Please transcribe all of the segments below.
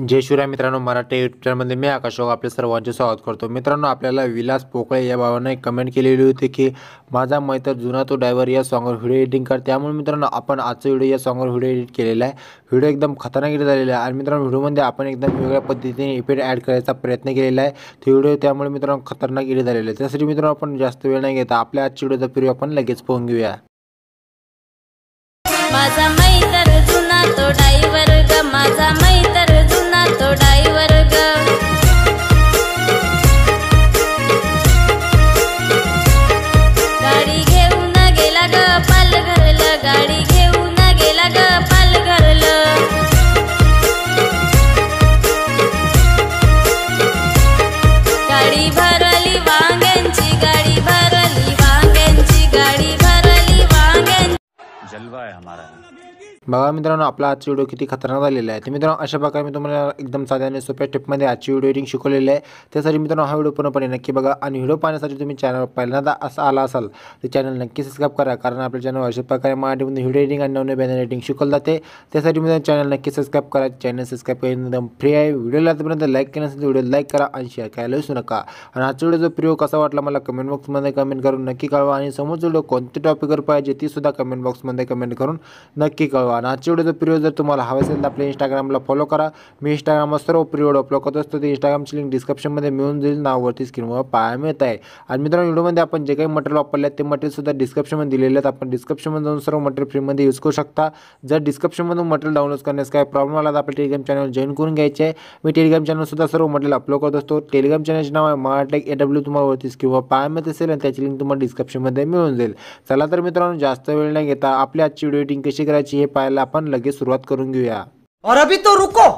जय शिवराय मित्रांनो मराठी युट्यूब चॅनलमध्ये मी आकाशोक आपले सर्वांचे स्वागत करतो मित्रांनो आपल्याला विलास पोकळे या भावाने कमेंट केलेली होती की माझा मैत्र जुना तो डायव्हर या सॉंगवर व्हिडिओ एडिटिंग कर त्यामुळे मित्रांनो आपण आजचा व्हिडिओ या सॉंगवर व्हिडिओ एडिट केलेला आहे व्हिडिओ एकदम खतरनाक झालेला आहे आणि मित्रांनो व्हिडिओमध्ये आपण एकदम वेगळ्या पद्धतीने इफेक्ट ॲड करायचा प्रयत्न केलेला आहे तो व्हिडिओ त्यामुळे मित्रांनो खतरनाक एडिट झालेला आहे त्यासाठी मित्रांनो आपण जास्त वेळ नाही घेता आपल्या आजच्या व्हिडिओचा फिरू आपण लगेच पोहून घेऊया माझा मैत्र जुना तो डायव्हर माझा मैत्र तो डायवर ग गाडी घेऊन गेला ग पाल घरलं गाडी घेऊन गेला ग पाल घरलं गाडी भरली वांग्यांची गाडी भरली वांग्यांची गाडी भरली वांग्यांची जलवा आहे हमारा बघा मित्रांनो आपला आजचा व्हिडिओ किती खतरनाक झालेला आहे तर मित्रांनो अशा प्रकारे मी तुम्हाला एकदम साध्या आणि सोप्या टिपमध्ये आजची व्हिडिओ एडिटिंग शिकवलेलं आहे त्यासाठी मित्रांनो हा व्हिडिओ पूर्णपणे नक्की बघा आणि व्हिडिओ पाहण्यासाठी तुम्ही चॅनल पहिल्यांदा असं आला असाल तर चॅनल नक्की सबस्क्राईब करा कारण आपल्या चॅनल अशा प्रकारे मराठीमध्ये व्हिडिओ एडिटिंग आणि नवनवीन बॅनर एडिटिंग शिकवलं जाते त्यासाठी मित्रांनो चॅनल नक्की सबस्क्राईब करा चॅनल सबस्क्राईब करून एकदम फ्री आहे व्हिडिओ आतापर्यंत लाईक केल्यानंतर व्हिडिओ लाईक करा आणि शेअर करायला विसरू नका आणि आजचा व्हिडिओ जो प्रयोग कसा वाटला मला कमेंट बॉक्समध्ये कमेंट करून नक्की कळवा आणि समोरचा व्हिडिओ कोणत्या टॉपिकवर पाहिजे ती सुद्धा कमेंट बॉक्समध्ये कमेंट करून नक्की कळवा ठेवा आणि आजचे व्हिडिओचा पिरियड जर तुम्हाला हवा असेल तर आपल्या इंस्टाग्रामला फॉलो करा मी इंस्टाग्रामवर सर्व पिरियड अपलोड करत असतो ते इंस्टाग्रामची लिंक डिस्क्रिप्शनमध्ये मिळून जाईल नाववरती स्क्रीनवर पाहायला मिळत आहे आणि मित्रांनो व्हिडिओमध्ये आपण जे काही मटेरियल वापरले ते मटेरियलसुद्धा डिस्क्रिप्शनमध्ये दिलेले आहेत आपण डिस्क्रिप्शनमध्ये जाऊन सर्व मटेरियल फ्रीमध्ये यूज करू शकता जर डिस्क्रिप्शनमधून मटेरियल डाउनलोड करण्यास काय प्रॉब्लेम आला तर आपल्या टेलिग्राम चॅनल जॉईन करून घ्यायचे आहे मी टेलिग्राम चॅनलसुद्धा सर्व मटेरियल अपलोड करत असतो टेलिग्राम चॅनलचे नाव आहे महाटेक ए डब्ल्यू तुम्हाला वरती स्क्रीनवर पाहायला मिळत असेल आणि त्याची लिंक तुम्हाला डिस्क्रिप्शनमध्ये मिळून जाईल चला तर मित्रांनो जास्त वेळ नाही घेता आपल्या आजची व्हिडिओ एडिटिंग कशी करायची हे पाहिजे पाहायला आपण लगेच सुरुवात करून घेऊया और अभी तो रुको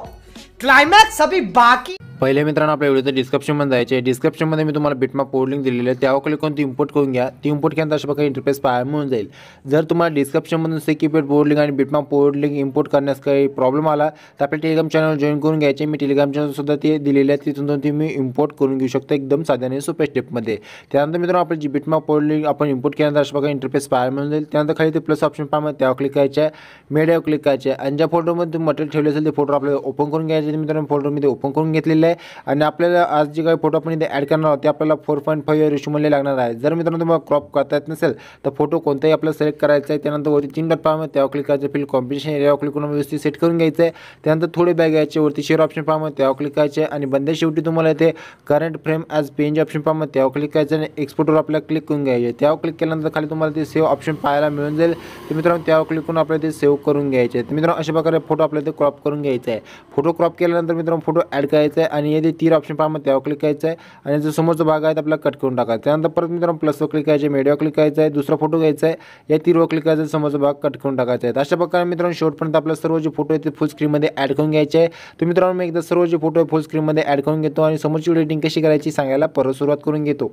क्लायमॅक्स अभी बाकी पहिले मित्रांनो आपल्या व्हिडिओचं डिस्क्रिप्शनमध्ये जायचे डिस्क्रिप्शनमध्ये मी तुम्हाला बिटमा कोड लिंक दिलेली आहे त्यावर क्लिक करून ती इम्पोर्ट करून घ्या ती इम्पोर्ट केल्यानंतर अशा प्रकारे इंटरफेस पाहाय मिळून जाईल जर तुम्हाला डिस्क्रिप्शनमधून से कीपॅड बोर्ड लिंक आणि बिटमा बोर्ड लिंक इम्पोर्ट करण्यास काही प्रॉब्लेम आला तर आपल्या टेलिग्राम चॅनल जॉईन करून घ्यायचे मी टेलिग्राम चॅनलसुद्धा ते दिलेले आहे तिथून तुम्ही इम्पोर्ट करून घेऊ शकता एकदम साध्या आणि सोप्या स्टेपमध्ये त्यानंतर मित्रांनो आपली जी बिटमा बोर्ड लिंक आपण इम्पोर्ट केल्यानंतर अशा प्रकारे इंटरफेस पाहाय मिळून जाईल त्यानंतर खाली ते प्लस ऑप्शन पाहा त्यावर क्लिक करायचं आहे मेडियावर क्लिक करायचं आणि ज्या फोटोमध्ये तुम्ही मटेरियल ठेवले असेल ते फोटो आपल्याला ओपन करून घ्यायचे मित्रांनो फोटोमध्ये ओपन करून घेतलेले आणि आपल्याला आज जे काही फोटो आपण इथे ॲड करणार आहोत ते आपल्याला फोर पॉईंट फाईव्ह रेशोमध्ये लागणार आहे जर मित्रांनो तुम्हाला क्रॉप करता येत नसेल तर फोटो कोणताही आपल्याला सिलेक्ट करायचा आहे त्यानंतर वरती तीन डॉट त्यावर क्लिक करायचं फिल कॉम्पिटिशन यावर क्लिक करून व्यवस्थित सेट करून घ्यायचं आहे त्यानंतर थोडे बॅग यायचे वरती शेअर ऑप्शन पाहावं त्यावर क्लिक करायचे आणि बंद शेवटी तुम्हाला इथे करंट फ्रेम ॲज पेंज ऑप्शन पाहावं त्यावर क्लिक करायचं आणि एक्सपोर्टवर आपल्याला क्लिक करून घ्यायचे त्यावर क्लिक केल्यानंतर खाली तुम्हाला ते सेव्ह ऑप्शन पाहायला मिळून जाईल तर मित्रांनो त्यावर क्लिक करून आपल्याला ते सेव्ह करून घ्यायचे तर मित्रांनो अशा प्रकारे फोटो आपल्याला ते क्रॉप करून घ्यायचा आहे फोटो क्रॉप केल्यानंतर मित्रांनो फोटो ॲड करायचा आहे आणि येथे तीर ऑप्शन पाहा त्यावर क्लिक करायचं आहे आणि जो समोरचा भाग आहे आपला कट करून टाकायचा त्यानंतर परत मित्रांनो प्लसवर क्लिक करायचे मेडिओ क्लिक करायचं आहे दुसरा फोटो घ्यायचा आहे या तीरवर क्लिक करायचं समोरचा भाग कट करून टाकायचा आहे अशा प्रकारे मित्रांनो शेवटपर्यंत आपल्या सर्व जे फोटो आहेत ते फुल स्क्रीनमध्ये ॲड करून घ्यायचे आहे तर मित्रांनो मी एकदा सर्व जे फोटो आहे फुल स्क्रीनमध्ये ॲड करून घेतो आणि समोरची एडिटिंग कशी करायची सांगायला परत सुरुवात करून घेतो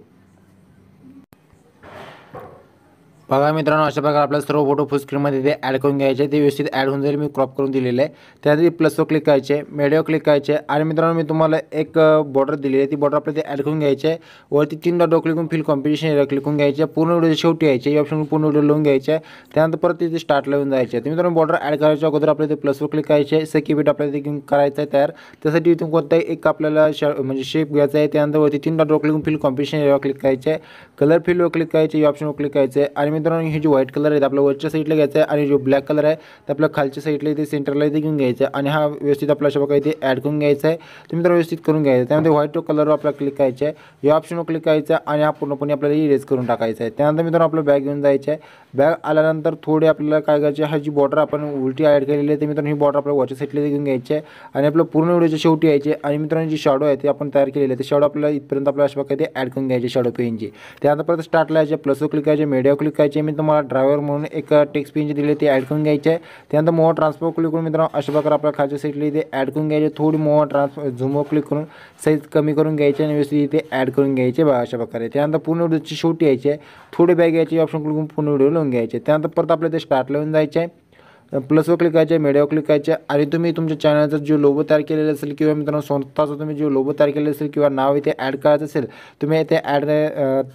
बघा मित्रांनो अशा प्रकारे आपल्याला सर्व फोटो फुल स्क्रीनमध्ये ते ॲड करून घ्यायचे ते व्यवस्थित ॲड होऊन जाईल मी क्रॉप करून दिलेले आहे त्यासाठी प्लसवर क्लिक करायचे मेडिओ क्लिक करायचे आणि मित्रांनो मी तुम्हाला एक बॉर्डर दिलेली आहे ती बॉर्डर आपल्याला ते ॲड करून घ्यायची आहे वरती तीन डॉट क्लिक करून फिल कॉम्पिटिशन एरिया क्लिक करून घ्यायचे पूर्ण व्हिडिओ शेवटी यायचे या ऑप्शन पूर्ण व्हिडिओ लिहून घ्यायचे त्यानंतर परत तिथे स्टार्ट लावून जायचे तर मित्रांनो बॉर्डर ॲड करायच्या अगोदर आपल्याला ते प्लसवर क्लिक करायचे सेकी बीट आपल्याला ते करायचं आहे तयार त्यासाठी इथून कोणताही एक आपल्याला म्हणजे शेप घ्यायचा आहे त्यानंतर वरती तीन डॉट क्लिक करून फिल कॉम्पिटिशन एरिया क्लिक करायचे कलर फिलवर क्लिक करायचे या ऑप्शनवर क्लिक करायचे आणि मित्रांनो हे जे व्हाईट कलर आहे आपल्या वरच्या साईडला घ्यायचा आहे आणि जो ब्लॅक कलर आहे ते आपल्या खालच्या साईडला इथे सेंटरला इथे घेऊन घ्यायचा आणि हा व्यवस्थित आपला अशा इथे ॲड करून घ्यायचा आहे ते मित्रांनो व्यवस्थित करून घ्यायचं त्यामध्ये व्हाईट कलरवर आपल्याला क्लिक करायचं आहे या ऑप्शनवर क्लिक करायचा आणि हा पूर्णपणे आपल्याला इरेज करून टाकायचा आहे त्यानंतर मित्रांनो आपलं बॅग घेऊन जायचं आहे बॅग आल्यानंतर थोडे आपल्याला काय करायचे हा जी बॉर्डर आपण उलटी ॲड केलेली आहे ते मित्रांनो ही बॉर्डर आपल्या वॉचच्या साईडला घेऊन घ्यायची आहे आणि आपलं पूर्ण व्हिडिओच्या शेवटी यायचे आणि मित्रांनो जी शॅडो आहे ते आपण तयार केलेली आहे ते शॅडो आपल्याला इथपर्यंत आपल्याला अशा प्रकारे ॲड करून घ्यायचे शॅडो पेनची त्यानंतर परत स्टार्टला यायचे प्लसवर क्लिक करायचे मीडियावर क्लिक शिकायचे मी तुम्हाला ड्रायव्हर म्हणून एक टेक्स्ट जे दिले ते ॲड करून घ्यायचे आहे त्यानंतर मोह ट्रान्सफर क्लिक करून मित्रांनो अशा प्रकारे आपल्या खालच्या साईडला इथे ॲड करून घ्यायचे थोडी मोह ट्रान्सफर झुमो क्लिक करून साईज कमी करून घ्यायचे आणि व्यवस्थित इथे ॲड करून घ्यायचे बा अशा प्रकारे त्यानंतर पूर्ण व्हिडिओची शेवटी यायची आहे थोडे बॅग यायचे ऑप्शन क्लिक करून पूर्ण व्हिडिओ लावून घ्यायचे त्यानंतर परत आपल्या ते स्टार्ट लावून जायचे आहे प्लसवर क्लिक करायचे मीडियावर क्लिक करायचे आणि तुम्ही तुमच्या चॅनलचा जो लोबो तयार केलेलं असेल किंवा मित्रांनो स्वतःचा तुम्ही जो लोबो तयार केलेलं असेल किंवा नाव इथे ॲड करायचं असेल तुम्ही इथे ॲड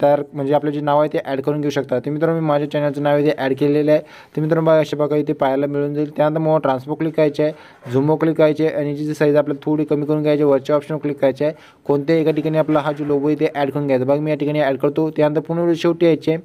तयार म्हणजे आपलं जे नाव आहे ते ॲड करून घेऊ शकता ते मित्रांनो मी माझ्या चॅनलचं नाव इथे ॲड केलेलं आहे ते मित्रांनो बघा अशा प्रकारे इथे पाहायला मिळून जाईल त्यानंतर मग ट्रान्सफर क्लिक करायचे आहे झुमो क्लिक करायचे आणि जी साईज आपल्याला थोडी कमी करून घ्यायची वरच्या ऑप्शनवर क्लिक करायचे आहे कोणत्याही एका ठिकाणी आपला हा जो लोबो इथे ॲड करून घ्यायचा बघा मी या ठिकाणी ॲड करतो त्यानंतर पुन्हा शेवटी यायचे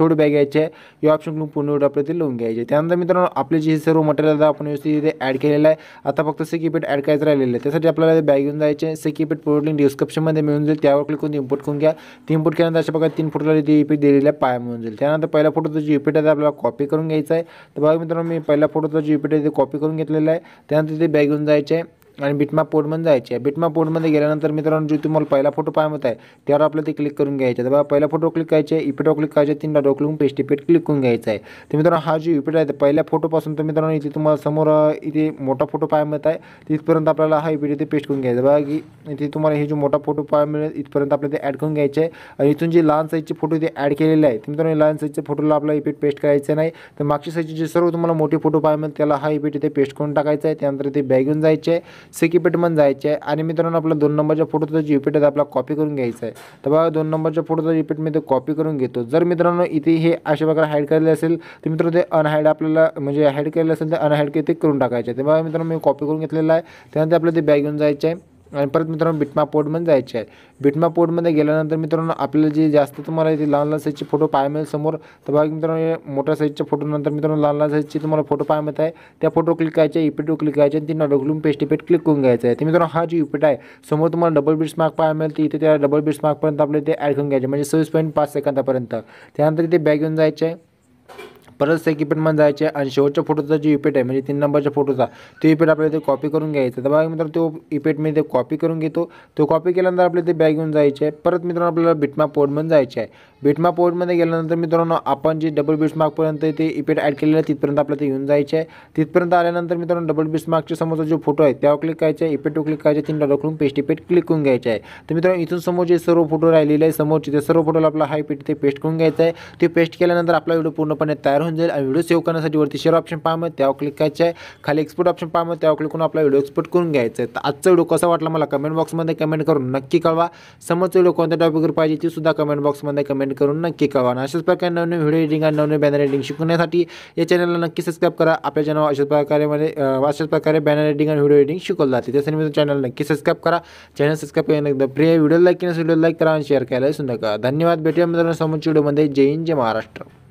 थोडं बॅग घ्यायचे आहे या ऑप्शन पूर्ण आपल्या ते लिहून घ्यायचे त्यानंतर मित्रांनो आपले जे सर्व मटेरियल आपण व्यवस्थित इथे ॲड केलेलं आहे आता फक्त सेकीपेट ॲड करायचं राहिलेलं आहे त्यासाठी आपल्याला बॅग घेऊन जायचे सेकीपेट प्रोडक्ट लिंक डिस्क्रिप्शनमध्ये मिळून जाईल त्यावर क्लिक करून इम्पोर्ट करून घ्या ती इम्पोर्ट केल्यानंतर अशा प्रकारे तीन फोटोला इथे इपेट दिलेला आहे पाय मिळून जाईल त्यानंतर पहिला फोटोचा जो इपेट आहे आपल्याला कॉपी करून घ्यायचा आहे तर बघा मित्रांनो मी पहिला फोटोचा जो इपेट आहे ते कॉपी करून घेतलेला आहे त्यानंतर ते बॅग घेऊन जायचे आहे आणि बिटमा पोर्टमध्ये जायचे आहे बिटमा पोर्टमध्ये गेल्यानंतर मित्रांनो जो तुम्हाला पहिला फोटो पाहत आहे त्यावर आपल्याला ते क्लिक करून घ्यायचं आहे बघा पहिला फोटो क्लिक करायचे इपिटो क्लिक करायचे तीन डाटो क्लिक पेस्ट इपेट क्लिक करून घ्यायचा आहे तर मित्रांनो हा जो इपेट आहे पहिल्या फोटोपासून तर मित्रांनो इथे तुम्हाला समोर इथे मोठा फोटो पाहायला मिळत आहे तिथपर्यंत आपल्याला हा इपेट इथे पेस्ट करून घ्यायचा बघा की इथे तुम्हाला हे जो मोठा फोटो पाहायला मिळेल इथपर्यंत आपल्याला ते ॲड करून घ्यायचे आहे आणि इथून जे लहान साईजचे फोटो इथे ॲड केलेले आहे मित्रांनो लहान साईजच्या फोटोला आपल्याला इपेट पेस्ट करायचं नाही तर मागच्या साईजचे जे सर्व तुम्हाला मोठे फोटो पाहायला मिळेल त्याला हा इपेट इथे पेस्ट करून टाकायचा आहे त्यानंतर इथे घेऊन जायचे आहे सी म्हणून जायचे आहे आणि मित्रांनो आपला दोन नंबरच्या फोटोचा जी इपेट आहे आपला कॉपी करून घ्यायचं आहे तर बघा दोन नंबरच्या फोटोचा इपेट मी ते कॉपी करून घेतो जर मित्रांनो इथे हे अशा प्रकारे हाईड केलेले असेल तर मित्रांनो ते अनहायड आपल्याला म्हणजे हाईड केलेलं असेल तर अनहाईड ते करून टाकायचे आहे ते बघा मित्रांनो मी कॉपी करून घेतलेलं आहे त्यानंतर आपलं ते बॅग घेऊन जायचं आहे आणि परत मित्रांनो बिटमा पोर्टमध्ये जायचे आहे बिटमा पोर्टमध्ये गेल्यानंतर मित्रांनो आपल्याला जे जास्त तुम्हाला इथे लहान लहान साईजचे फोटो पाहाय मिळेल समोर तर बघा मित्रांनो मोठ्या साईजच्या फोटोनंतर मित्रांनो लहान लहान साईजचे तुम्हाला फोटो पाहाय मिळत आहे त्या फोटो क्लिक करायचे इपेटवर क्लिक करायचे आणि तिला ढकलून पेस्ट क्लिक करून घ्यायचं आहे ते मित्रांनो हा जी युपीट आहे समोर तुम्हाला डबल बीट्स मार्क पाहाय मिळेल तर इथे त्या डबल बीट्स मार्कपर्यंत आपल्याला ते ॲड करून घ्यायचे म्हणजे सव्वीस पॉईंट पाच सेकंदापर्यंत त्यानंतर इथे बॅग घेऊन जायचे आहे परत सेकिपेट मध्ये जायचे आणि शेवटच्या फोटोचा जो इपेट आहे म्हणजे तीन नंबरच्या फोटोचा तो इपेट आपल्याला ते कॉपी करून घ्यायचा तर बघा मित्रांनो तो इपेट मी ते कॉपी करून घेतो तो कॉपी केल्यानंतर आपल्या ते बॅग घेऊन जायचे आहे परत मित्रांनो आपल्याला बिटमा पोर्टमध्ये जायचे आहे बिटमा पोर्टमध्ये गेल्यानंतर मित्रांनो आपण जे डबल पर्यंत ते इपेट ॲड केलेलं आहे तिथपर्यंत आपल्याला ते येऊन जायचे आहे तिथपर्यंत आल्यानंतर मित्रांनो डबल च्या समोरचा जो फोटो आहे त्यावर क्लिक करायचा आहे इपेटवर क्लिक करायचे तीन डॉलर करून पेस्ट इपेट क्लिक करून घ्यायचे आहे तर मित्रांनो इथून समोर जे सर्व फोटो राहिलेले आहे समोरचे ते सर्व फोटोला आपला हाय इपेट ते पेस्ट करून घ्यायचा आहे ते पेस्ट केल्यानंतर आपला व्हिडिओ पूर्णपणे तयार होऊन होऊन जाईल आणि व्हिडिओ सेव्ह करण्यासाठी वरती शेअर ऑप्शन पाहावं त्यावर क्लिक करायचं आहे खाली एक्सपोर्ट ऑप्शन पाहावं त्यावर क्लिक करून आपला व्हिडिओ एक्सपोर्ट करून घ्यायचं आहे तर आजचा व्हिडिओ कसा वाटला मला कमेंट बॉक्समध्ये कमेंट करून नक्की कळवा समोरचा व्हिडिओ कोणत्या टॉपिकवर पाहिजे ती सुद्धा कमेंट बॉक्समध्ये कमेंट करून नक्की कळवा आणि अशाच प्रकारे नवीन व्हिडिओ एडिटिंग आणि नवनवीन बॅनर एडिटिंग शिकवण्यासाठी या चॅनलला नक्की सबस्क्राईब करा आपल्या चॅनल अशाच मध्ये अशाच प्रकारे बॅनर एडिंग आणि व्हिडिओ एडिटिंग शिकवलं जाते त्यासाठी चॅनल नक्की सबस्क्राईब करा चॅनल सबस्क्राईब करून एकदा प्रिय व्हिडिओ लाईक व्हिडिओ लाईक करा आणि शेअर करायला सुद्धा नका धन्यवाद भेटूया मित्रांनो समोरच्या व्हिडिओमध्ये जय हिंद जय महाराष्ट्र